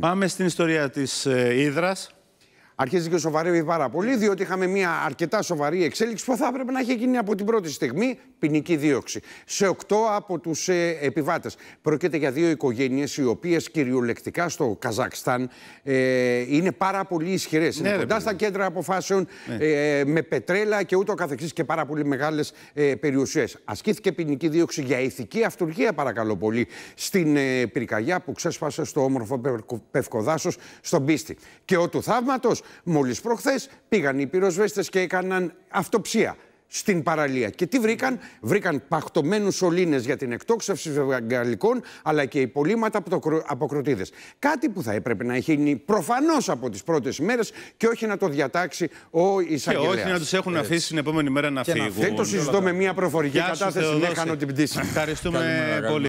Πάμε στην ιστορία της ε, αρχίζει και σοβαρεύει πάρα πολύ, διότι είχαμε μια αρκετά σοβαρή εξέλιξη που θα έπρεπε να έχει γίνει από την πρώτη στιγμή ποινική δίωξη. Σε οκτώ από τους ε, επιβάτες. Πρόκειται για δύο οικογένειες, οι οποίες κυριολεκτικά στο Καζακστάν ε, είναι πάρα πολύ ισχυρές. Ναι, είναι κοντά στα κέντρα αποφάσεων, ναι. ε, με πετρέλα και ούτω καθεξής και πάρα πολύ μεγάλες ε, περιουσίες. Ασκήθηκε ποινική δίωξη για ηθική αυτοργία, παρακαλώ πολύ, στην ε, πυρκαγιά που ξέσπασε στο όμορφο Πευκοδάσος στον Πίστη. Και ο του θαύματος Μόλις προχθές πήγαν οι πυροσβέστες και έκαναν αυτοψία στην παραλία. Και τι βρήκαν, βρήκαν παχτωμένους σωλήνες για την εκτόξευση βεγγαλικών αλλά και υπολείμματα από κροτίδες. Κάτι που θα έπρεπε να γίνει προφανώς από τις πρώτες ημέρε και όχι να το διατάξει ο εισαγγελέας. Και όχι να τους έχουν Έτσι. αφήσει την επόμενη μέρα να φύγουν. Δεν το συζητώ με μια προφορική Γεια κατάθεση, ναι, δεν την πτήση. Ευχαριστούμε πολύ.